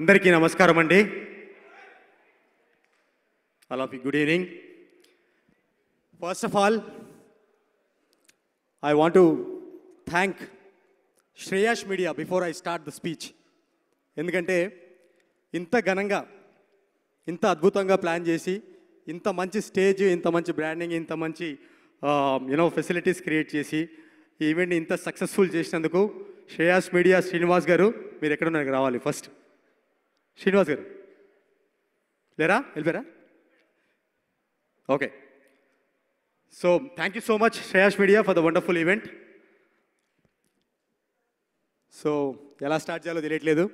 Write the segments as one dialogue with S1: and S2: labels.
S1: అందరికీ నమస్కారం అండి all good evening first of all I want to thank Shreyas Media before I start the speech ఎందుకంటే ఇంత ఘనంగా ఇంత అద్భుతంగా ప్లాన్ చేసి ఇంత మంచి స్టేజ్ ఇంత మంచి బ్రాండింగ్ ఇంత మంచి యూనో ఫెసిలిటీస్ క్రియేట్ చేసి ఈవెంట్ని ఇంత సక్సెస్ఫుల్ చేసినందుకు శ్రేయాస్ మీడియా శ్రీనివాస్ గారు మీరు ఎక్కడున్నారు రావాలి ఫస్ట్ శ్రీనివాస్ గారు లేరా వెళ్ళిపోయారా okay so thank you so much Shreyas Media for the wonderful event so ఎలా స్టార్ట్ చేయాలో తెలియట్లేదు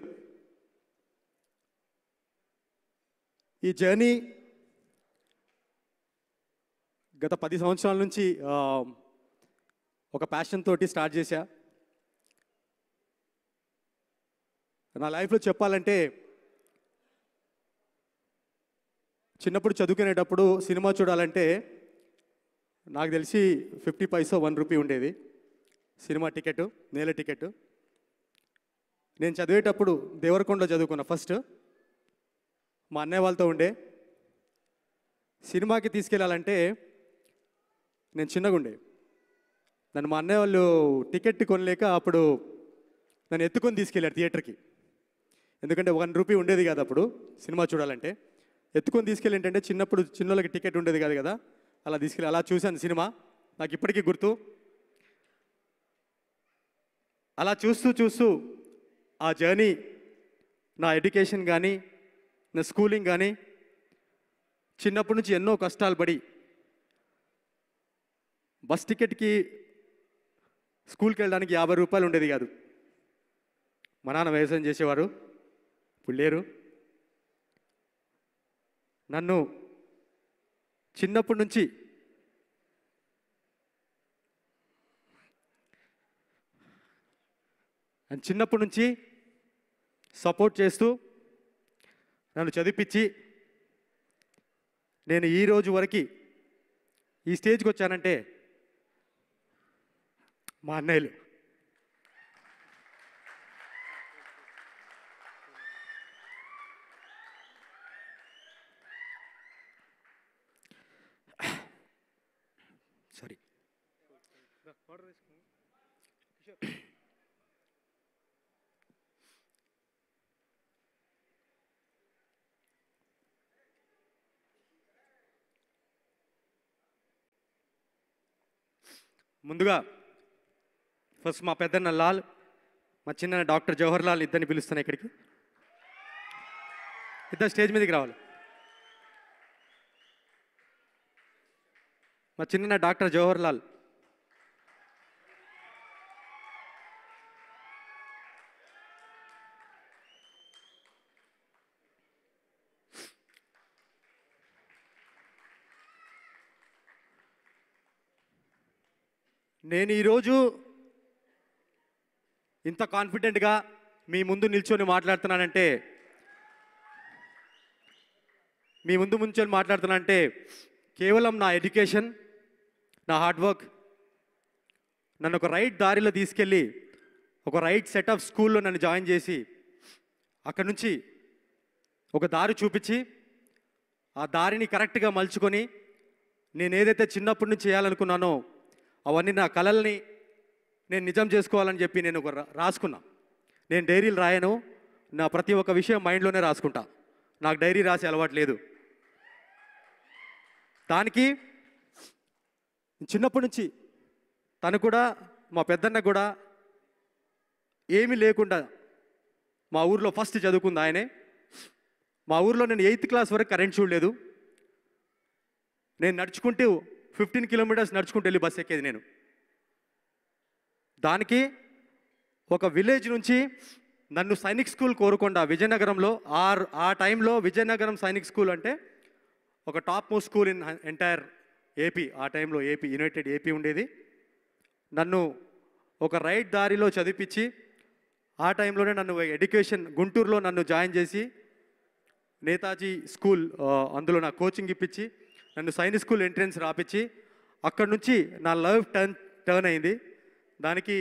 S1: ఈ జర్నీ గత పది సంవత్సరాల నుంచి ఒక ప్యాషన్ తోటి స్టార్ట్ చేశా నా లైఫ్లో చెప్పాలంటే చిన్నప్పుడు చదువుకునేటప్పుడు సినిమా చూడాలంటే నాకు తెలిసి ఫిఫ్టీ పైసో వన్ రూపీ ఉండేది సినిమా టికెట్ నేల టికెట్ నేను చదివేటప్పుడు దేవరకొండలో చదువుకున్నా ఫస్ట్ మా అన్నయ్య వాళ్ళతో ఉండే సినిమాకి తీసుకెళ్ళాలంటే నేను చిన్నగా ఉండే నన్ను మా అన్నయ్య వాళ్ళు టికెట్ కొనలేక అప్పుడు నన్ను ఎత్తుకొని తీసుకెళ్ళారు థియేటర్కి ఎందుకంటే వన్ రూపీ ఉండేది కాదు అప్పుడు సినిమా చూడాలంటే ఎత్తుకొని తీసుకెళ్ళి ఏంటంటే చిన్నప్పుడు చిన్నోళ్ళకి టికెట్ ఉండేది కాదు కదా అలా తీసుకెళ్ళి అలా చూశాను సినిమా నాకు ఇప్పటికీ గుర్తు అలా చూస్తూ చూస్తూ ఆ జర్నీ నా ఎడ్యుకేషన్ కానీ నా స్కూలింగ్ కానీ చిన్నప్పటి నుంచి ఎన్నో కష్టాలు పడి బస్ టికెట్కి స్కూల్కి వెళ్ళడానికి యాభై రూపాయలు ఉండేది కాదు మా నాన్న వ్యవసాయం చేసేవారు ఇప్పుడు లేరు నన్ను చిన్నప్పటి నుంచి అండ్ చిన్నప్పటి నుంచి సపోర్ట్ చేస్తూ నన్ను చదివించి నేను ఈ రోజు వరకు ఈ స్టేజ్కి వచ్చానంటే మా అన్నయ్యలు ముందుగా ఫస్ట్ మా పెద్దన్న లాల్ మా చిన్న డాక్టర్ జవహర్ లాల్ ఇద్దరిని పిలుస్తాను ఇక్కడికి ఇద్దరు స్టేజ్ మీదకి రావాలి మా చిన్న డాక్టర్ జవహర్ లాల్ నేను ఈరోజు ఇంత కాన్ఫిడెంట్గా మీ ముందు నిల్చొని మాట్లాడుతున్నానంటే మీ ముందు ముంచొని మాట్లాడుతున్నానంటే కేవలం నా ఎడ్యుకేషన్ నా హార్డ్ వర్క్ నన్ను ఒక రైట్ దారిలో తీసుకెళ్ళి ఒక రైట్ సెట్ ఆఫ్ స్కూల్లో నన్ను జాయిన్ చేసి అక్కడి నుంచి ఒక దారి చూపించి ఆ దారిని కరెక్ట్గా మలుచుకొని నేను ఏదైతే చిన్నప్పటి నుంచి చేయాలనుకున్నానో అవన్నీ నా కళల్ని నేను నిజం చేసుకోవాలని చెప్పి నేను ఒక రాసుకున్నా నేను డైరీలు రాయను నా ప్రతి ఒక్క విషయం మైండ్లోనే రాసుకుంటా నాకు డైరీ రాసే అలవాటు లేదు దానికి చిన్నప్పటి నుంచి తను కూడా మా పెద్దన్న కూడా ఏమీ లేకుండా మా ఊర్లో ఫస్ట్ చదువుకుంది ఆయనే మా ఊర్లో నేను ఎయిత్ క్లాస్ వరకు కరెంట్ చూడలేదు నేను నడుచుకుంటూ ఫిఫ్టీన్ కిలోమీటర్స్ నడుచుకుంటూ వెళ్ళి బస్సు ఎక్కేది నేను దానికి ఒక విలేజ్ నుంచి నన్ను సైనిక్ స్కూల్ కోరుకొండ విజయనగరంలో ఆ ఆ టైంలో విజయనగరం సైనిక్ స్కూల్ అంటే ఒక top most school in entire AP ఆ టైంలో ఏపీ యునైటెడ్ ఏపీ ఉండేది నన్ను ఒక రైట్ దారిలో చదివించి ఆ టైంలోనే నన్ను ఎడ్యుకేషన్ గుంటూరులో నన్ను జాయిన్ చేసి నేతాజీ స్కూల్ అందులో నా కోచింగ్ ఇప్పించి నన్ను సైన్స్ స్కూల్ ఎంట్రన్స్ రాపించి అక్కడ నుంచి నా లైవ్ టర్న్ టర్న్ అయింది దానికి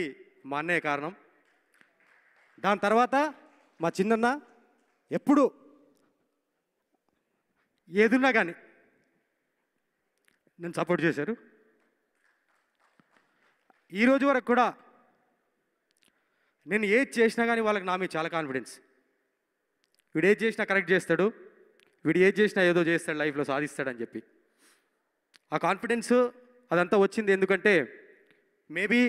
S1: మా అన్నయ్య కారణం దాని తర్వాత మా చిన్నన్న ఎప్పుడు ఏదున్నా కానీ నేను సపోర్ట్ చేశారు ఈరోజు వరకు కూడా నేను ఏది చేసినా కానీ వాళ్ళకి నా మీద చాలా కాన్ఫిడెన్స్ వీడు ఏది చేసినా కరెక్ట్ చేస్తాడు వీడు ఏది చేసినా ఏదో చేస్తాడు లైఫ్లో సాధిస్తాడని చెప్పి ఆ కాన్ఫిడెన్స్ అదంతా వచ్చింది ఎందుకంటే మేబీ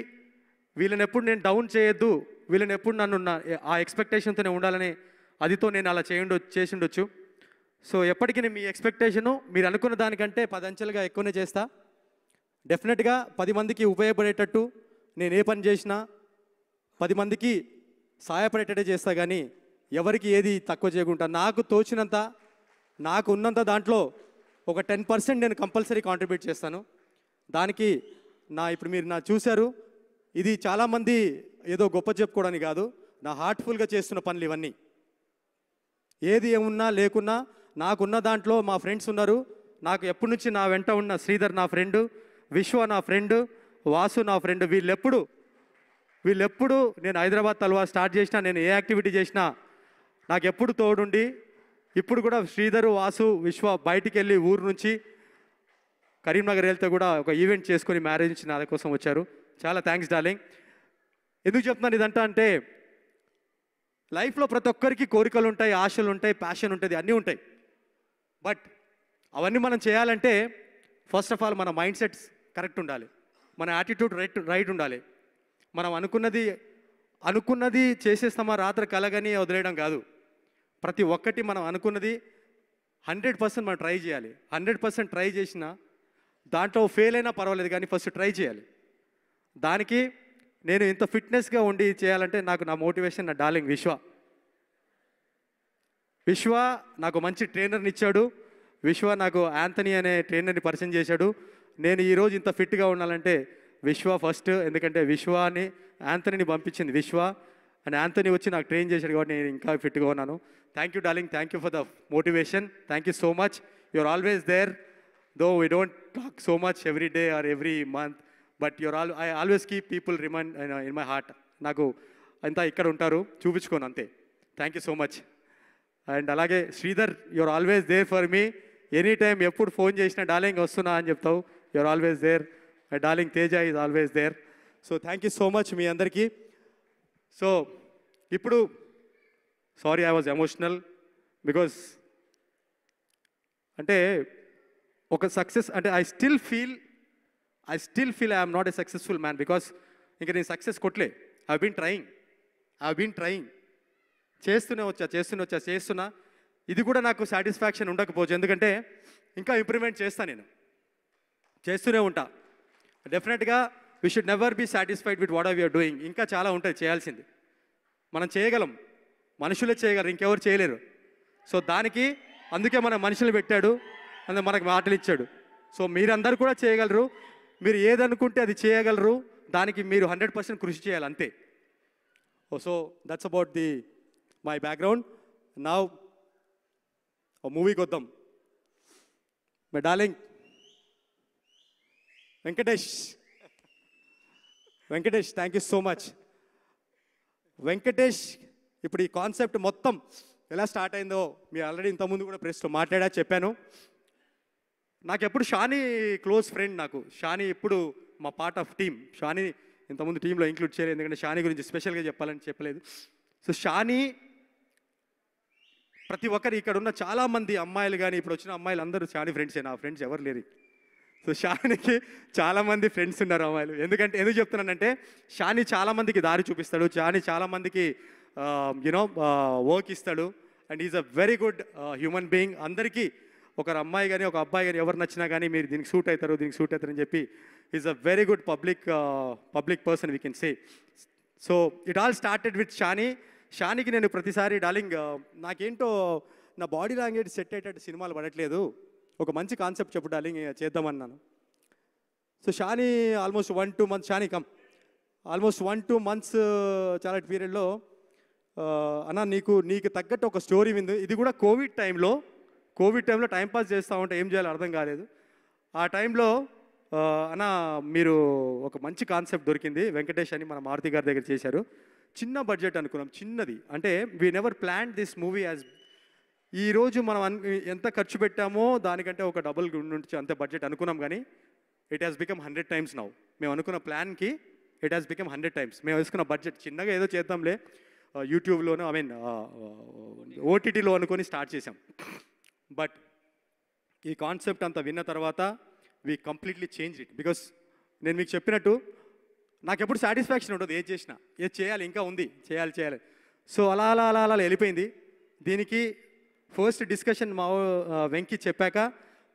S1: వీళ్ళని ఎప్పుడు నేను డౌన్ చేయొద్దు వీళ్ళని ఎప్పుడు నన్ను ఆ ఎక్స్పెక్టేషన్తోనే ఉండాలని అదితో నేను అలా చేయండు చేసిండొచ్చు సో ఎప్పటికీ నేను మీ ఎక్స్పెక్టేషను మీరు అనుకున్న దానికంటే పది అంచెలుగా ఎక్కువనే చేస్తా డెఫినెట్గా పది మందికి ఉపయోగపడేటట్టు నేను ఏ పని చేసినా పది మందికి సహాయపడేటట్టే చేస్తా కానీ ఎవరికి ఏది తక్కువ చేయకుండా నాకు తోచినంత నాకు ఉన్నంత దాంట్లో ఒక టెన్ పర్సెంట్ నేను కంపల్సరీ కాంట్రిబ్యూట్ చేస్తాను దానికి నా ఇప్పుడు మీరు నా చూశారు ఇది చాలామంది ఏదో గొప్ప చెప్పుకోవడానికి కాదు నా హార్ట్ఫుల్గా చేస్తున్న పనులు ఇవన్నీ ఏది ఏమున్నా లేకున్నా నాకున్న దాంట్లో మా ఫ్రెండ్స్ ఉన్నారు నాకు ఎప్పటి నుంచి నా వెంట ఉన్న శ్రీధర్ నా ఫ్రెండ్ విశ్వ నా ఫ్రెండ్ వాసు నా ఫ్రెండ్ వీళ్ళెప్పుడు వీళ్ళెప్పుడు నేను హైదరాబాద్ తలవా స్టార్ట్ చేసినా నేను ఏ యాక్టివిటీ చేసినా నాకు ఎప్పుడు తోడుండి ఇప్పుడు కూడా శ్రీధరు వాసు విశ్వ బయటికి వెళ్ళి ఊరు నుంచి కరీంనగర్ వెళ్తే కూడా ఒక ఈవెంట్ చేసుకొని మ్యారేజ్ నుంచి నా కోసం వచ్చారు చాలా థ్యాంక్స్ డార్లింగ్ ఎందుకు చెప్తున్నాను ఇదంటా అంటే లైఫ్లో ప్రతి ఒక్కరికి కోరికలు ఉంటాయి ఆశలు ఉంటాయి ప్యాషన్ ఉంటుంది అన్నీ ఉంటాయి బట్ అవన్నీ మనం చేయాలంటే ఫస్ట్ ఆఫ్ ఆల్ మన మైండ్ సెట్స్ కరెక్ట్ ఉండాలి మన యాటిట్యూడ్ రైట్ రైట్ ఉండాలి మనం అనుకున్నది అనుకున్నది చేసేస్తామా రాత్రి కలగని వదిలేయడం కాదు ప్రతి ఒక్కటి మనం అనుకున్నది హండ్రెడ్ పర్సెంట్ మనం ట్రై చేయాలి హండ్రెడ్ పర్సెంట్ ట్రై చేసినా దాంట్లో ఫెయిల్ అయినా పర్వాలేదు కానీ ఫస్ట్ ట్రై చేయాలి దానికి నేను ఇంత ఫిట్నెస్గా ఉండి చేయాలంటే నాకు నా మోటివేషన్ నా డార్లింగ్ విశ్వ విశ్వ నాకు మంచి ట్రైనర్ని ఇచ్చాడు విశ్వ నాకు యాంథనీ అనే ట్రైనర్ని పరిచయం చేశాడు నేను ఈరోజు ఇంత ఫిట్గా ఉండాలంటే విశ్వ ఫస్ట్ ఎందుకంటే విశ్వాని యాంథనీని పంపించింది విశ్వ అండ్ యాంథనీ వచ్చి నాకు ట్రైన్ చేశాడు కాబట్టి నేను ఇంకా ఫిట్గా ఉన్నాను you darling thank you for the motivation thank you so much you are always there though we don't talk so much every day or every month but your all I always keep people remind in my heart నాకు అంతా ఇక్కడ ఉంటారు చూపించుకోను అంతే thank you so much and అలాగే Sridhar your always there for me any time ఎప్పుడు phone చేసినా darling వస్తున్నా అని చెప్తావు or always there darling Teja is always there so thank you so much మీ అందరికీ సో ఇప్పుడు sorry I was emotional because అంటే ఒక సక్సెస్ అంటే I still feel I still feel I'm not a successful man because ఇంకా నేను success కొట్లే I been trying I been trying చేస్తూనే వచ్చా చేస్తూనే వచ్చా చేస్తున్నా ఇది కూడా నాకు సాటిస్ఫాక్షన్ ఉండకపోవచ్చు ఎందుకంటే ఇంకా ఇంప్రూవ్మెంట్ చేస్తాను నేను చేస్తూనే ఉంటా డెఫినెట్గా we should never be satisfied with what are we are doing ఇంకా చాలా ఉంటుంది చేయాల్సింది మనం చేయగలం మనుషులే చేయగలరు ఇంకెవరు చేయలేరు సో దానికి అందుకే మన మనుషులు పెట్టాడు అందుకే మనకు మాటలు ఇచ్చాడు సో మీరందరూ కూడా చేయగలరు మీరు ఏదనుకుంటే అది చేయగలరు దానికి మీరు హండ్రెడ్ పర్సెంట్ కృషి చేయాలి అంతే so that's about the my background నా మూవీకి వద్దాం my darling Venkatesh Venkatesh thank you so much Venkatesh ఇప్పుడు ఈ కాన్సెప్ట్ మొత్తం ఎలా స్టార్ట్ అయిందో మీరు ఆల్రెడీ ఇంతకుముందు కూడా ప్రెస్లో మాట్లాడా చెప్పాను నాకు ఎప్పుడు షాని క్లోజ్ ఫ్రెండ్ నాకు షాని ఇప్పుడు మా పార్ట్ ఆఫ్ టీమ్ షాని ఇంతకుముందు టీంలో ఇంక్లూడ్ చేయలేదు ఎందుకంటే షాని గురించి స్పెషల్గా చెప్పాలని చెప్పలేదు సో షాని ప్రతి ఒక్కరు ఇక్కడ ఉన్న చాలామంది అమ్మాయిలు కానీ ఇప్పుడు వచ్చిన అమ్మాయిలు అందరూ షాని ఫ్రెండ్సే నా ఫ్రెండ్స్ ఎవరు లేరు సో షానికి చాలామంది ఫ్రెండ్స్ ఉన్నారు అమ్మాయిలు ఎందుకంటే ఎందుకు చెప్తున్నానంటే షాని చాలామందికి దారి చూపిస్తాడు షాని చాలామందికి యునో um, వర్క్ uh, ఇస్తాడు and is a very good human being అందరికీ ఒక అమ్మాయి కానీ ఒక అబ్బాయి కానీ ఎవరు నచ్చినా కానీ మీరు దీనికి సూట్ అవుతారు దీనికి సూట్ అవుతారని చెప్పి is a very good public public person we can say so it all started with Shani షానికి నేను ప్రతిసారి డార్లింగ్ uh, నాకేంటో నా బాడీ లాంగ్వేజ్ సెట్ అయ్యేటట్టు సినిమాలు పడట్లేదు ఒక మంచి కాన్సెప్ట్ చెప్పు డార్లింగ్ చేద్దామన్నాను so Shani almost one two months Shani come almost one two months చాలా పీరియడ్లో అన్న నీకు నీకు తగ్గట్టు ఒక స్టోరీ ఉంది ఇది కూడా కోవిడ్ టైంలో కోవిడ్ టైంలో టైంపాస్ చేస్తూ ఉంటే ఏం చేయాలో అర్థం కాలేదు ఆ టైంలో అన్న మీరు ఒక మంచి కాన్సెప్ట్ దొరికింది వెంకటేష్ అని మన మారుతి గారి దగ్గర చేశారు చిన్న బడ్జెట్ అనుకున్నాం చిన్నది అంటే we never plan this movie as ఈరోజు మనం ఎంత ఖర్చు పెట్టామో దానికంటే ఒక డబుల్ నుంచి అంత బడ్జెట్ అనుకున్నాం కానీ it has become hundred times now మేము అనుకున్న ప్లాన్కి it has become hundred times మేము వేసుకున్న బడ్జెట్ చిన్నగా ఏదో చేద్దాంలే యూట్యూబ్లోనూ ఐ మీన్ ఓటీటీలో అనుకొని స్టార్ట్ చేశాం బట్ ఈ కాన్సెప్ట్ అంతా విన్న తర్వాత we completely change it because నేను మీకు చెప్పినట్టు నాకు ఎప్పుడు సాటిస్ఫాక్షన్ ఉండదు ఏది చేసినా ఏది చేయాలి ఇంకా ఉంది చేయాలి చేయాలి సో అలా అలా అలా అలా వెళ్ళిపోయింది దీనికి ఫస్ట్ డిస్కషన్ మా వెంకి చెప్పాక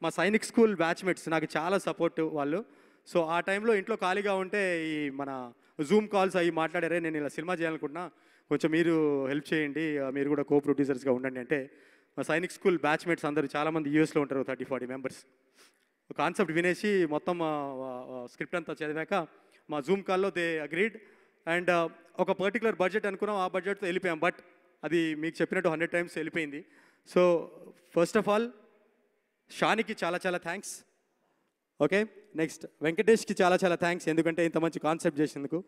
S1: మా సైనిక్ స్కూల్ బ్యాచ్మేట్స్ నాకు చాలా సపోర్ట్ వాళ్ళు సో ఆ టైంలో ఇంట్లో ఖాళీగా ఉంటే ఈ మన జూమ్ కాల్స్ అవి మాట్లాడారే నేను ఇలా సినిమా చేయాలనుకుంటున్నా కొంచెం మీరు హెల్ప్ చేయండి మీరు కూడా కో ప్రొడ్యూసర్స్గా ఉండండి అంటే మా సైనిక్ స్కూల్ బ్యాచ్మేట్స్ అందరూ చాలామంది యూఎస్లో ఉంటారు థర్టీ ఫార్టీ మెంబర్స్ కాన్సెప్ట్ వినేసి మొత్తం స్క్రిప్ట్ అంతా చదివాక మా జూమ్ కాల్లో దే అగ్రీడ్ అండ్ ఒక పర్టికులర్ బడ్జెట్ అనుకున్నాం ఆ బడ్జెట్తో వెళ్ళిపోయాం బట్ అది మీకు చెప్పినట్టు హండ్రెడ్ టైమ్స్ వెళ్ళిపోయింది సో ఫస్ట్ ఆఫ్ ఆల్ షానికి చాలా చాలా థ్యాంక్స్ ఓకే నెక్స్ట్ వెంకటేష్కి చాలా చాలా థ్యాంక్స్ ఎందుకంటే ఇంత మంచి కాన్సెప్ట్ చేసినందుకు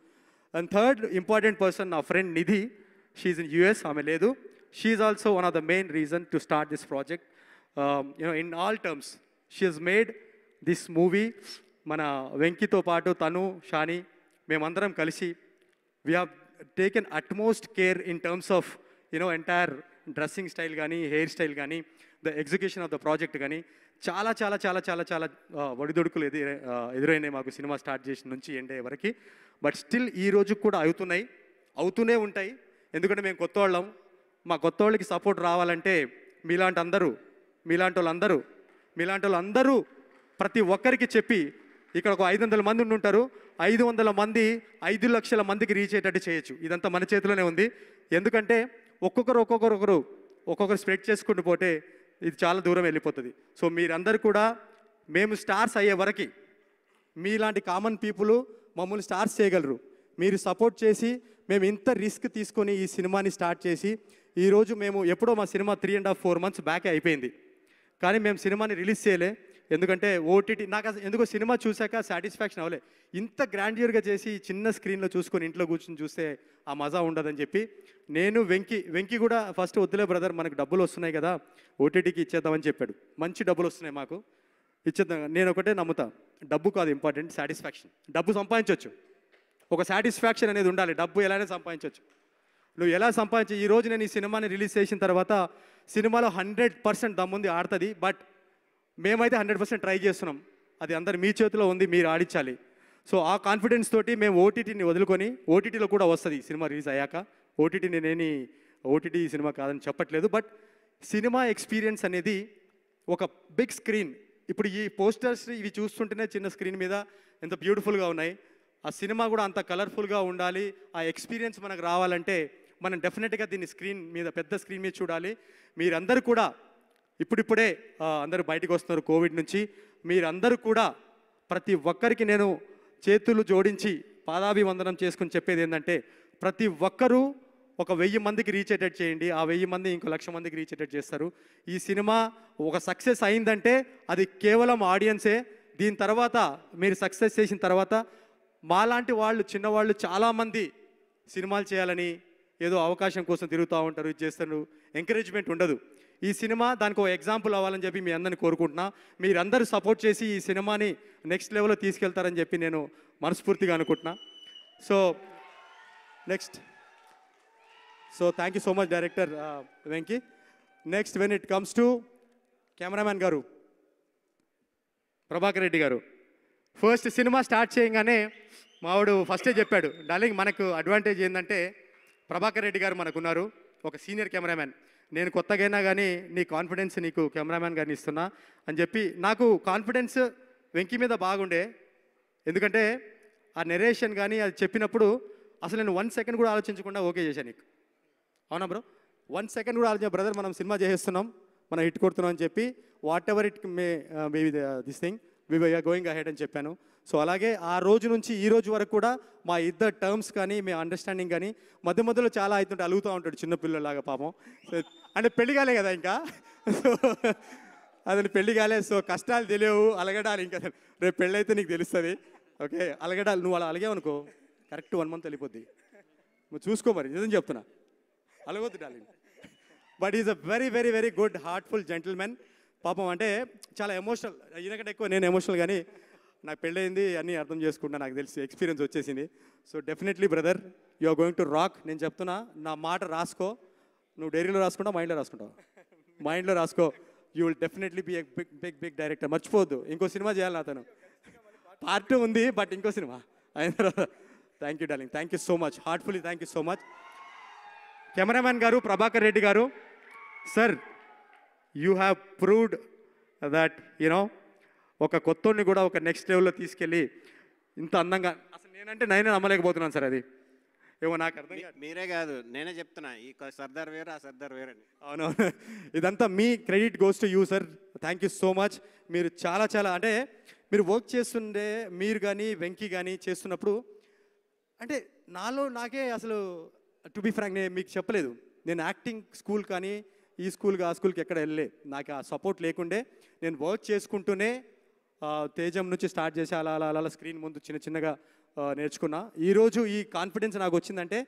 S1: అండ్ థర్డ్ ఇంపార్టెంట్ పర్సన్ నా friend Nidhi she in US ఆమె లేదు she also one of the main reason to start this project you know in all terms she has made this movie మన వెంకితో పాటు తను షాని మేమందరం కలిసి we have taken utmost care in terms of you know entire dressing style కానీ hair style కానీ the execution of the project కానీ చాలా చాలా చాలా చాలా చాలా ఒడిదొడుకులు ఎదు ఎదురైనాయి మాకు సినిమా స్టార్ట్ చేసిన నుంచి అయ్యే వరకు బట్ స్టిల్ ఈ రోజు కూడా అవుతున్నాయి అవుతూనే ఉంటాయి ఎందుకంటే మేము కొత్త వాళ్ళం మా కొత్త వాళ్ళకి సపోర్ట్ రావాలంటే మీలాంటి అందరూ మీలాంటి వాళ్ళందరూ మీలాంటి వాళ్ళందరూ ప్రతి ఒక్కరికి చెప్పి ఇక్కడ ఒక ఐదు వందల మంది ఉంటారు ఐదు వందల మంది ఐదు లక్షల మందికి రీచ్ అయ్యేటట్టు చేయొచ్చు ఇదంతా మన చేతిలోనే ఉంది ఎందుకంటే ఒక్కొక్కరు ఒక్కొక్కరు ఒకరు ఒక్కొక్కరు స్ప్రెడ్ చేసుకుంటూ పోతే ఇది చాలా దూరం వెళ్ళిపోతుంది సో మీరందరూ కూడా మేము స్టార్స్ అయ్యే వరకు మీలాంటి కామన్ పీపుల్ మమ్మల్ని స్టార్స్ చేయగలరు మీరు సపోర్ట్ చేసి మేము ఇంత రిస్క్ తీసుకొని ఈ సినిమాని స్టార్ట్ చేసి ఈరోజు మేము ఎప్పుడో మా సినిమా three and half four months back అయిపోయింది కానీ మేము సినిమాని రిలీజ్ చేయలే ఎందుకంటే ఓటీటీ నాకు అసలు ఎందుకో సినిమా చూశాక సాటిస్ఫాక్షన్ అవ్వలే ఇంత గ్రాండ్యూర్గా చేసి చిన్న స్క్రీన్లో చూసుకొని ఇంట్లో కూర్చొని చూస్తే ఆ మజా ఉండదని చెప్పి నేను వెంకి వెంకి కూడా ఫస్ట్ వద్దులే బ్రదర్ మనకు డబ్బులు వస్తున్నాయి కదా ఓటీటీకి ఇచ్చేద్దామని చెప్పాడు మంచి డబ్బులు వస్తున్నాయి మాకు ఇచ్చేద్దాం నేను ఒకటే నమ్ముతా డబ్బు కాదు ఇంపార్టెంట్ సాటిస్ఫాక్షన్ డబ్బు సంపాదించవచ్చు ఒక సాటిస్ఫాక్షన్ అనేది ఉండాలి డబ్బు ఎలానే సంపాదించవచ్చు నువ్వు ఎలా సంపాదించి ఈరోజు నేను ఈ సినిమాని రిలీజ్ చేసిన తర్వాత సినిమాలో హండ్రెడ్ పర్సెంట్ దమ్ముంది ఆడుతుంది బట్ మేమైతే హండ్రెడ్ పర్సెంట్ ట్రై చేస్తున్నాం అది అందరు మీ చేతిలో ఉంది మీరు ఆడించాలి సో ఆ కాన్ఫిడెన్స్ తోటి మేము ఓటీటీని వదులుకొని ఓటీటీలో కూడా వస్తుంది సినిమా రిలీజ్ అయ్యాక ఓటీటీ నేనేని ఓటీటీ సినిమా కాదని చెప్పట్లేదు బట్ సినిమా ఎక్స్పీరియన్స్ అనేది ఒక బిగ్ స్క్రీన్ ఇప్పుడు ఈ పోస్టర్స్ ఇవి చూస్తుంటేనే చిన్న స్క్రీన్ మీద ఎంత బ్యూటిఫుల్గా ఉన్నాయి ఆ సినిమా కూడా అంత కలర్ఫుల్గా ఉండాలి ఆ ఎక్స్పీరియన్స్ మనకు రావాలంటే మనం డెఫినెట్గా దీన్ని స్క్రీన్ మీద పెద్ద స్క్రీన్ మీద చూడాలి మీరందరూ కూడా ఇప్పుడిప్పుడే అందరూ బయటకు వస్తున్నారు కోవిడ్ నుంచి మీరందరూ కూడా ప్రతి ఒక్కరికి నేను చేతులు జోడించి పాదాభివందనం చేసుకుని చెప్పేది ఏంటంటే ప్రతి ఒక్కరూ ఒక వెయ్యి మందికి రీచ్ అటెట్ చేయండి ఆ వెయ్యి మంది ఇంకో లక్ష మందికి రీచ్ అటెట్ చేస్తారు ఈ సినిమా ఒక సక్సెస్ అయిందంటే అది కేవలం ఆడియన్సే దీని తర్వాత మీరు సక్సెస్ చేసిన తర్వాత మాలాంటి వాళ్ళు చిన్నవాళ్ళు చాలామంది సినిమాలు చేయాలని ఏదో అవకాశం కోసం తిరుగుతూ ఉంటారు ఇది చేస్తారు ఎంకరేజ్మెంట్ ఉండదు ఈ సినిమా దానికి ఒక ఎగ్జాంపుల్ అవ్వాలని చెప్పి మీ అందరిని కోరుకుంటున్నా మీరందరూ సపోర్ట్ చేసి ఈ సినిమాని నెక్స్ట్ లెవెల్లో తీసుకెళ్తారని చెప్పి నేను మనస్ఫూర్తిగా అనుకుంటున్నా so next so thank you so much director Venky next when it comes to cameraman garu Prabhakar Reddy గారు ఫస్ట్ సినిమా స్టార్ట్ చేయగానే మావాడు ఫస్టే చెప్పాడు డార్లింగ్ మనకు అడ్వాంటేజ్ ఏంటంటే ప్రభాకర్ రెడ్డి గారు మనకున్నారు ఒక సీనియర్ కెమెరామ్యాన్ నేను కొత్తగైనా కానీ నీ కాన్ఫిడెన్స్ నీకు కెమెరామ్యాన్ గారిని ఇస్తున్నా అని చెప్పి నాకు కాన్ఫిడెన్స్ వెంకీ మీద బాగుండే ఎందుకంటే ఆ నెరేషన్ కానీ అది చెప్పినప్పుడు అసలు నేను వన్ సెకండ్ కూడా ఆలోచించకుండా ఓకే చేశాను నీకు అవునా బ్రో వన్ సెకండ్ కూడా ఆలోచన బ్రదర్ మనం సినిమా చేసేస్తున్నాం మనం హిట్ కొడుతున్నాం అని చెప్పి whatever it may may this thing we are going ahead అని చెప్పాను సో అలాగే ఆ రోజు నుంచి ఈ రోజు వరకు కూడా మా ఇద్దరు టర్మ్స్ కానీ మీ అండర్స్టాండింగ్ కానీ మధ్య మధ్యలో చాలా అవుతుంటే అలుగుతూ ఉంటాడు చిన్నపిల్లలాగా పాపం అంటే పెళ్లి కాలే కదా ఇంకా అతను పెళ్లి కాలే సో కష్టాలు తెలియవు అలగడాలి ఇంకా రేపు పెళ్ళి అయితే నీకు తెలుస్తుంది ఓకే అలగడాలి నువ్వు అలా అలగేవు అనుకో కరెక్ట్ వన్ మంత్ వెళ్ళిపోద్ది నువ్వు చూసుకో మరి నిజం చెప్తున్నా అలగొద్దు but is a very very very good heartful gentlemen పాపం అంటే చాలా ఎమోషనల్ ఈయనకంటే ఎక్కువ నేను ఎమోషనల్ కానీ నాకు పెళ్ళయింది అన్నీ అర్థం చేసుకుంటా నాకు తెలిసి ఎక్స్పీరియన్స్ వచ్చేసింది so definitely brother you are going to rock నేను చెప్తున్నా నా మాట రాసుకో నువ్వు డైరీలో రాసుకుంటావు మైండ్లో రాసుకుంటావు మైండ్లో రాసుకో you will definitely be big big big director మర్చిపోవద్దు ఇంకో సినిమా చేయాలి అతను పార్ట్ టూ ఉంది బట్ ఇంకో సినిమా అయిన తర్వాత thank you darling thank you so much heartfully thank you so much cameraman garu Prabhakar Reddy garu sir you have proved that you know ఒక కొత్తోడిని కూడా ఒక నెక్స్ట్ లెవెల్లో తీసుకెళ్ళి ఇంత అందంగా అసలు నేనంటే నేనే నమ్మలేకపోతున్నాను సార్ అది ఏమో నాకు అర్థం మీరే కాదు నేనే చెప్తున్నా ఈ సర్దార్ వేరు ఆ సర్దార్ వేరు అని అవునవును ఇదంతా మీ credit goes to you sir thank you so much మీరు చాలా చాలా అంటే మీరు వర్క్ చేస్తుండే మీరు కానీ వెంకీ కానీ చేస్తున్నప్పుడు అంటే నాలో నాకే అసలు టు బి ఫ్రాంక్ నేను మీకు చెప్పలేదు నేను యాక్టింగ్ స్కూల్ కానీ ఈ స్కూల్కి ఆ స్కూల్కి ఎక్కడ వెళ్ళలే నాకు ఆ సపోర్ట్ లేకుండే నేను వర్క్ చేసుకుంటూనే తేజం నుంచి స్టార్ట్ చేసి అలా అలా అలా స్క్రీన్ ముందు చిన్న చిన్నగా నేర్చుకున్నా ఈరోజు ఈ కాన్ఫిడెన్స్ నాకు వచ్చిందంటే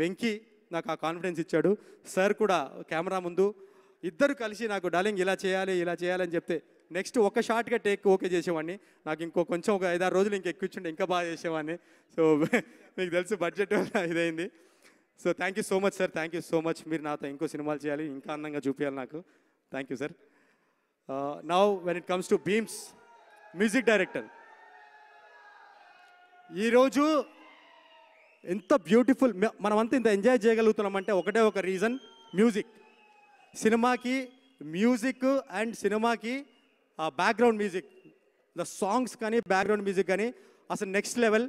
S1: వెంకీ నాకు ఆ కాన్ఫిడెన్స్ ఇచ్చాడు సార్ కూడా కెమెరా ముందు ఇద్దరు కలిసి నాకు డాలింగ్ ఇలా చేయాలి ఇలా చేయాలని చెప్తే నెక్స్ట్ ఒక షార్ట్గా టేక్ ఓకే చేసేవాడిని నాకు ఇంకో కొంచెం ఒక ఐదారు రోజులు ఇంక ఎక్కువ ఇంకా బాగా చేసేవాడిని సో మీకు తెలుసు బడ్జెట్ ఇదైంది so thank you so much sir thank you so much మీరు నాతో ఇంకో సినిమాలు చేయాలి ఇంకా అందంగా చూపించాలి నాకు thank you sir now when it comes to Bheems music director ఈరోజు ఎంత బ్యూటిఫుల్ మనమంతా ఇంత ఎంజాయ్ చేయగలుగుతున్నామంటే ఒకటే ఒక రీజన్ మ్యూజిక్ సినిమాకి మ్యూజిక్ అండ్ సినిమాకి బ్యాక్గ్రౌండ్ మ్యూజిక్ ద సాంగ్స్ కానీ బ్యాక్గ్రౌండ్ మ్యూజిక్ కానీ అసలు నెక్స్ట్ లెవెల్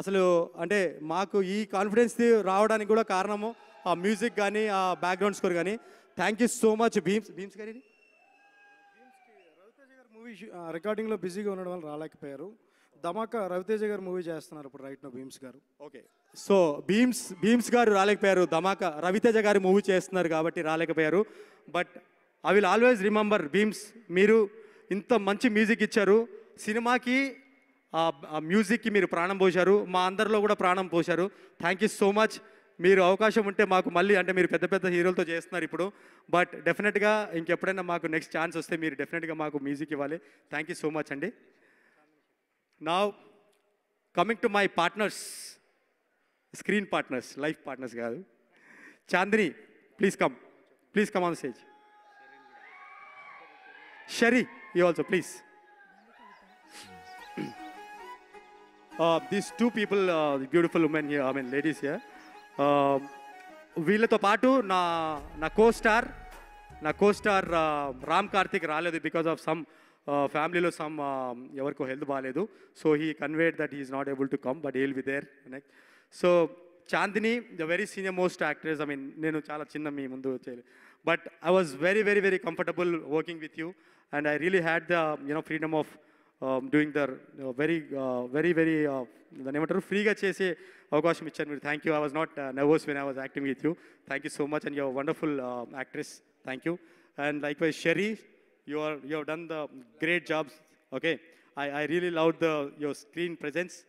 S1: అసలు అంటే మాకు ఈ కాన్ఫిడెన్స్ రావడానికి కూడా కారణము ఆ మ్యూజిక్ కానీ ఆ బ్యాక్గ్రౌండ్ స్కోర్ కానీ thank you so much Bheems Bheems కానీ మూవీ రికార్డింగ్లో బిజీగా ఉండడం వల్ల రాలేకపోయారు ధమాకా రవితేజ గారు మూవీ చేస్తున్నారు ఇప్పుడు రైట్ నో భీమ్స్ గారు ఓకే సో భీమ్స్ భీమ్స్ గారు రాలేకపోయారు ధమాకా రవితేజ గారు మూవీ చేస్తున్నారు కాబట్టి రాలేకపోయారు but I will always remember Bheems మీరు ఇంత మంచి మ్యూజిక్ ఇచ్చారు సినిమాకి మ్యూజిక్కి మీరు ప్రాణం పోశారు మా అందరిలో కూడా ప్రాణం పోశారు థ్యాంక్ యూ సో మచ్ మీరు అవకాశం ఉంటే మాకు మళ్ళీ అంటే మీరు పెద్ద పెద్ద హీరోలతో చేస్తున్నారు ఇప్పుడు బట్ డెఫినెట్గా ఇంకెప్పుడైనా మాకు నెక్స్ట్ ఛాన్స్ వస్తే మీరు డెఫినెట్గా మాకు మ్యూజిక్ ఇవ్వాలి థ్యాంక్ యూ సో మచ్ అండి నా coming to my partners screen partners life partners కాదు Chandini please come please come on stage Shari you also please these two people beautiful women I mean ladies here వీళ్ళతో పాటు నా నా co star నా co star Ram Karthik రాలేదు because of some ఫ్యామిలీలో some ఎవరికో health బాగాలేదు so he conveyed that is not able to come but he'll we there next so Chandini the very senior most actress I mean నేను చాలా చిన్న మీ ముందు చేయలేదు but I was very very very comfortable working with you and I really had the you know freedom of Um, doing the uh, very, very, very, uh, the name of free gachese, Avakash Michan. Thank you. I was not uh, nervous when I was acting with you. Thank you so much. And you're a wonderful um, actress. Thank you. And likewise, Sherry, you, are, you have done the great jobs. Okay. I, I really loved the, your screen presence.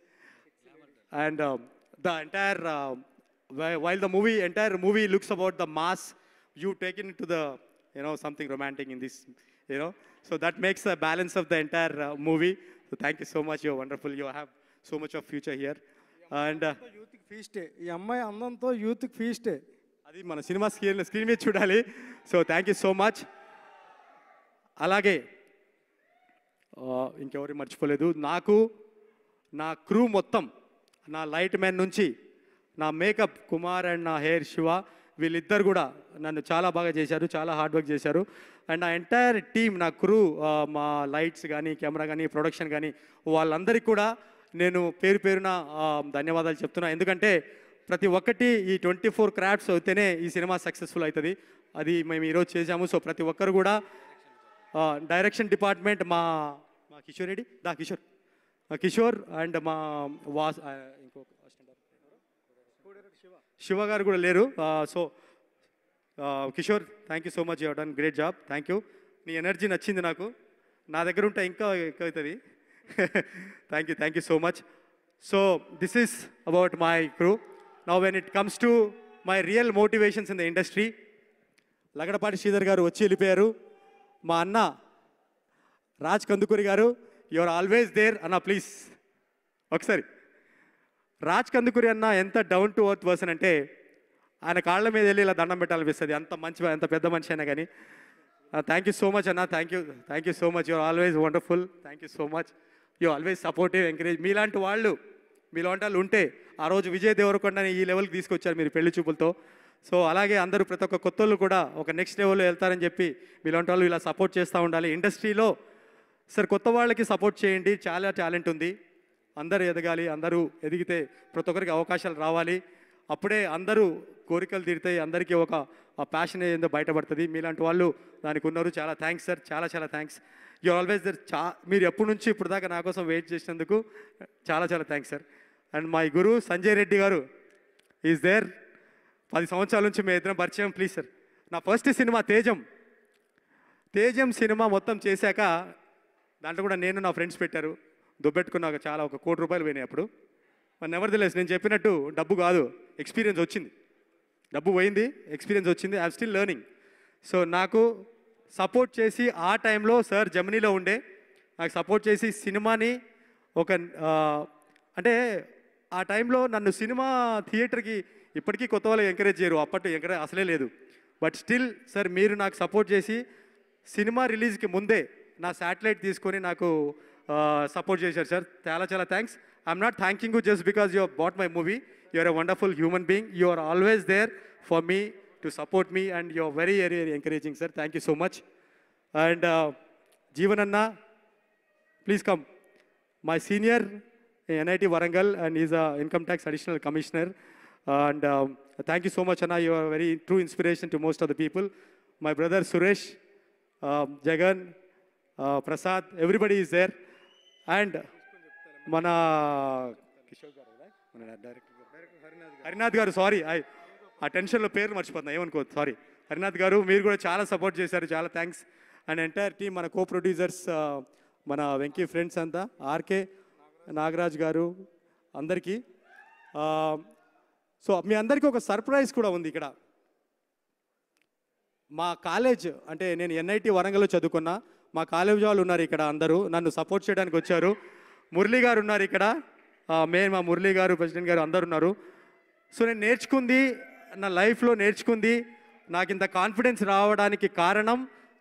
S1: And um, the entire, while the movie, entire movie looks about the mass, you've taken it to the, you know, something romantic in this, you know. So that makes the balance of the entire movie so thank you so much you wonderful you have so much of future here and youth ఫీస్టే ఈ అమ్మాయి అందంతో youth ఫీస్టే అది మన cinema screen screen మీద చూడాలి so thank you so much అలాగే ఇంకెవరు మర్చిపోలేదు నాకు నా క్రూ మొత్తం నా లైట్ మ్యాన్ నుంచి నా మేకప్ కుమార్ అండ్ నా హెయిర్ శివ వీళ్ళిద్దరు కూడా నన్ను చాలా బాగా చేశారు చాలా హార్డ్ వర్క్ చేశారు అండ్ ఆ ఎంటైర్ టీమ్ నా క్రూ మా లైట్స్ కానీ కెమెరా కానీ ప్రొడక్షన్ కానీ వాళ్ళందరికీ కూడా నేను పేరు పేరున ధన్యవాదాలు చెప్తున్నా ఎందుకంటే ప్రతి ఒక్కటి ఈ ట్వంటీ ఫోర్ క్రాఫ్ట్స్ అయితేనే ఈ సినిమా సక్సెస్ఫుల్ అవుతుంది అది మేము ఈరోజు చేశాము సో ప్రతి ఒక్కరు కూడా డైరెక్షన్ డిపార్ట్మెంట్ మా మా కిషోర్ రెడ్డి దా కిషోర్ కిషోర్ అండ్ మా వాస్ ఇంకొక శివ గారు కూడా లేరు so Kishore thank you so much your done great job thank you నీ ఎనర్జీ నచ్చింది నాకు నా దగ్గర ఉంటే ఇంకా ఎక్కువ అవుతుంది thank you thank you so much so this is about my crew now when it comes to my real motivations in the industry Lagadapati Sridhar garu వచ్చి వెళ్ళిపోయారు మా అన్న Raj Kandukuri garu you are always there అన్న ప్లీజ్ ఒకసారి రాజ్ కందుకూరి అన్న ఎంత డౌన్ టు అర్త్ పర్సన్ అంటే ఆయన కాళ్ళ మీద వెళ్ళి ఇలా దండం పెట్టాలనిపిస్తుంది అంత మంచి అంత పెద్ద మనిషి అయినా కానీ థ్యాంక్ యూ సో మచ్ అన్న thank you thank you so much you are always wonderful thank you so much you always supportive encourage మీలాంటి వాళ్ళు మీలాంటి వాళ్ళు ఉంటే ఆ రోజు విజయ్ దేవరకొండని ఈ లెవెల్కి తీసుకొచ్చారు మీరు పెళ్లి చూపులతో సో అలాగే అందరూ ప్రతి ఒక్క కొత్త కూడా ఒక నెక్స్ట్ లెవెల్లో వెళ్తారని చెప్పి మీలాంటి వాళ్ళు ఇలా సపోర్ట్ చేస్తూ ఉండాలి ఇండస్ట్రీలో సార్ కొత్త వాళ్ళకి సపోర్ట్ చేయండి చాలా టాలెంట్ ఉంది అందరూ ఎదగాలి అందరూ ఎదిగితే ప్రతి ఒక్కరికి అవకాశాలు రావాలి అప్పుడే అందరూ కోరికలు తీరితే అందరికీ ఒక ప్యాషన్ ఏందో బయటపడుతుంది మీలాంటి వాళ్ళు దానికి ఉన్నారు చాలా థ్యాంక్స్ సార్ చాలా చాలా థ్యాంక్స్ యూ ఆల్వేస్ దర్ చా మీరు ఎప్పటి నుంచి ఇప్పుడు దాకా నా కోసం వెయిట్ చేసినందుకు చాలా చాలా thanks sir and my guru Sanjay Reddy garu is there పది సంవత్సరాల నుంచి మీ ఇద్దరం పరిచయం ప్లీజ్ సార్ నా first cinema Tejam Tejam cinema మొత్తం చేశాక దాంట్లో కూడా నేను నా ఫ్రెండ్స్ పెట్టారు దుబ్బెట్టుకున్నాక చాలా ఒక కోటి రూపాయలు పోయినాయి అప్పుడు మరి నెవర్దిలెస్ నేను చెప్పినట్టు డబ్బు కాదు ఎక్స్పీరియన్స్ వచ్చింది డబ్బు పోయింది ఎక్స్పీరియన్స్ వచ్చింది ఐఎమ్ స్టిల్ లెర్నింగ్ సో నాకు సపోర్ట్ చేసి ఆ టైంలో సార్ జర్మనీలో ఉండే నాకు సపోర్ట్ చేసి సినిమాని ఒక అంటే ఆ టైంలో నన్ను సినిమా థియేటర్కి ఇప్పటికీ కొత్త వాళ్ళు ఎంకరేజ్ చేయరు అప్పట్లో ఎంకరేజ్ అసలే లేదు బట్ స్టిల్ సార్ మీరు నాకు సపోర్ట్ చేసి సినిమా రిలీజ్కి ముందే నా శాటిలైట్ తీసుకొని నాకు Uh, support Jaisar, sir. Chala chala thanks. I'm not thanking you just because you have bought my movie. You're a wonderful human being. You are always there for me to support me and you're very, very, encouraging, sir. Thank you so much. And uh, please come. My senior in uh, NIT Warangal and he's a income tax additional commissioner. And um, thank you so much, Anna. You are a very true inspiration to most of the people. My brother Suresh, um, Jagann, uh, Prasad, everybody is there. And మన కిషోర్ గారు మన director Harinath గారు sorry ఆ టెన్షన్లో పేరు మర్చిపోతున్నా ఏమనుకో sorry Harinath గారు మీరు కూడా చాలా సపోర్ట్ చేశారు చాలా థ్యాంక్స్ అండ్ ఎంటైర్ టీమ్ మన కో ప్రొడ్యూసర్స్ uh, మన వెంకీ ఫ్రెండ్స్ అంతా ఆర్కే నాగరాజ్ గారు అందరికీ సో uh, మీ అందరికీ ఒక సర్ప్రైజ్ కూడా ఉంది ఇక్కడ మా కాలేజ్ అంటే నేను ఎన్ఐటి వరంగల్లో చదువుకున్నా మా కాలేజ్ వాళ్ళు ఉన్నారు ఇక్కడ అందరూ నన్ను సపోర్ట్ చేయడానికి వచ్చారు మురళి గారు ఉన్నారు ఇక్కడ మెయిన్ మా మురళి గారు ప్రెసిడెంట్ గారు అందరు ఉన్నారు సో నేను నేర్చుకుంది నా లైఫ్లో నేర్చుకుంది నాకు ఇంత కాన్ఫిడెన్స్ రావడానికి కారణం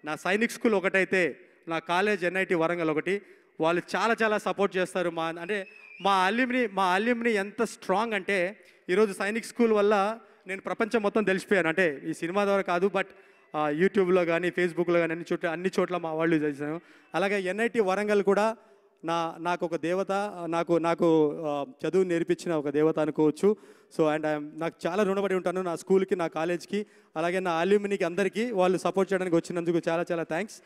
S1: నా సైనిక్ స్కూల్ ఒకటైతే నా కాలేజ్ ఎన్ఐటి వరంగల్ ఒకటి వాళ్ళు చాలా చాలా సపోర్ట్ చేస్తారు మా అంటే మా అల్యూమిని మా అల్యూమిని ఎంత స్ట్రాంగ్ అంటే ఈరోజు సైనిక్ స్కూల్ వల్ల నేను ప్రపంచం మొత్తం తెలిసిపోయాను అంటే ఈ సినిమా ద్వారా కాదు బట్ యూట్యూబ్లో కానీ ఫేస్బుక్లో కానీ అన్ని చోట్ల అన్ని చోట్ల మా వాళ్ళు చేశాను అలాగే ఎన్ఐటి వరంగల్ కూడా నా నాకు ఒక దేవత నాకు నాకు చదువు నేర్పించిన ఒక దేవత అనుకోవచ్చు సో అండ్ ఐఎమ్ నాకు చాలా రుణపడి ఉంటాను నా స్కూల్కి నా కాలేజ్కి అలాగే నా అల్యూమినికి అందరికీ వాళ్ళు సపోర్ట్ చేయడానికి వచ్చినందుకు చాలా చాలా థ్యాంక్స్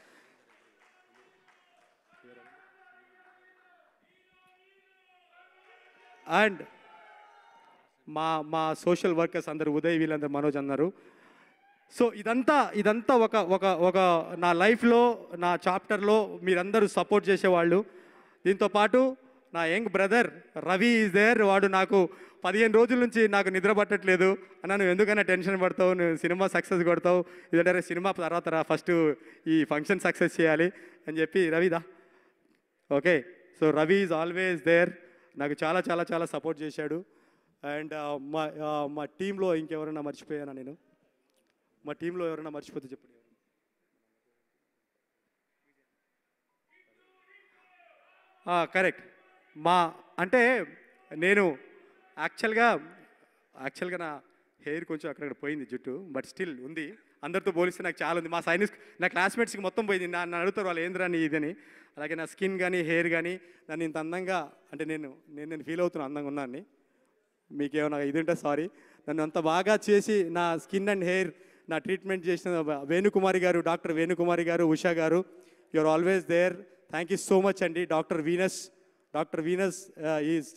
S1: అండ్ మా మా సోషల్ వర్కర్స్ అందరు ఉదయ్ వీళ్ళందరూ మనోజ్ అన్నారు సో ఇదంతా ఇదంతా ఒక ఒక ఒక నా లైఫ్లో నా చాప్టర్లో మీరందరూ సపోర్ట్ చేసేవాళ్ళు దీంతోపాటు నా young brother Ravi is there వాడు నాకు పదిహేను రోజుల నుంచి నాకు నిద్ర పట్టట్లేదు అన్న నువ్వు ఎందుకైనా టెన్షన్ పడతావు నువ్వు సినిమా సక్సెస్ కొడతావు ఇదంటే సినిమా తర్వాత రా ఫస్ట్ ఈ ఫంక్షన్ సక్సెస్ చేయాలి అని చెప్పి రవిదా okay so Ravi is always there నాకు చాలా చాలా చాలా సపోర్ట్ చేశాడు అండ్ మా మా టీంలో ఇంకెవరైనా మర్చిపోయానా నేను మా టీంలో ఎవరైనా మర్చిపోతే చెప్పండి కరెక్ట్ మా అంటే నేను యాక్చువల్గా యాక్చువల్గా నా హెయిర్ కొంచెం అక్కడక్కడ పోయింది జుట్టు బట్ స్టిల్ ఉంది అందరితో పోలిస్తే నాకు చాలా ఉంది మా సైనిస్ నా క్లాస్మేట్స్కి మొత్తం పోయింది నా నన్ను అడుగుతారు వాళ్ళు ఏంద్రా నీ ఇదని అలాగే నా స్కిన్ కానీ హెయిర్ కానీ నన్ను ఇంత అందంగా అంటే నేను నేను నేను ఫీల్ అవుతున్నాను అందంగా ఉన్నాను మీకేమైనా ఇది ఉంటే సారీ నన్ను అంత బాగా చేసి నా స్కిన్ అండ్ హెయిర్ నా ట్రీట్మెంట్ చేసిన Venukumari garu doctor Venukumari garu Usha garu you are always there thank you so much అండి doctor Venus doctor Venus is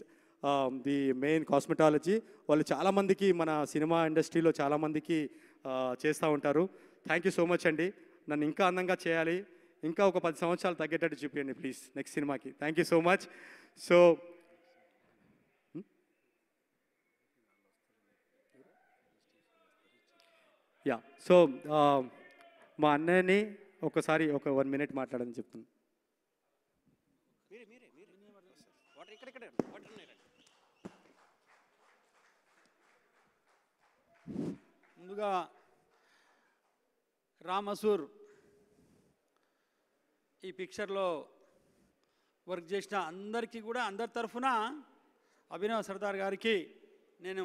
S1: the main cosmetology వాళ్ళు చాలామందికి మన సినిమా ఇండస్ట్రీలో చాలామందికి uh, చేస్తూ ఉంటారు థ్యాంక్ యూ సో మచ్ అండి నన్ను ఇంకా అందంగా చేయాలి ఇంకా ఒక పది సంవత్సరాలు తగ్గేటట్టు చూపించండి ప్లీజ్ నెక్స్ట్ సినిమాకి thank you so much so yeah so uh, మా అన్నయ్యని ఒకసారి ఒక వన్ మినిట్ మాట్లాడని చెప్తాను ముందుగా రామసూర్ ఈ పిక్చర్లో వర్క్ చేసిన అందరికీ కూడా అందరి తరఫున అభినవ్ సర్దార్ గారికి నేను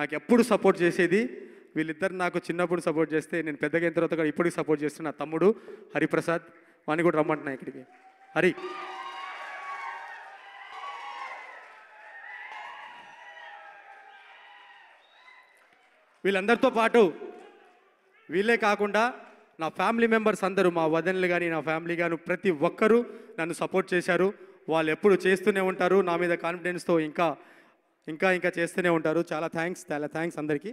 S1: నాకు ఎప్పుడు సపోర్ట్ చేసేది వీళ్ళిద్దరు నాకు చిన్నప్పుడు సపోర్ట్ చేస్తే నేను పెద్దగా అయిన తర్వాత ఇప్పుడు సపోర్ట్ చేస్తే నా తమ్ముడు హరిప్రసాద్ వాణి కూడా రమ్మంటున్నా ఇక్కడికి హరి వీళ్ళందరితో పాటు వీళ్ళే కాకుండా నా ఫ్యామిలీ మెంబర్స్ అందరూ మా వదనలు కానీ నా ఫ్యామిలీ కానీ ప్రతి ఒక్కరూ నన్ను సపోర్ట్ చేశారు వాళ్ళు ఎప్పుడు చేస్తూనే ఉంటారు నా మీద కాన్ఫిడెన్స్తో ఇంకా ఇంకా ఇంకా చేస్తూనే ఉంటారు చాలా థ్యాంక్స్ చాలా థ్యాంక్స్ అందరికీ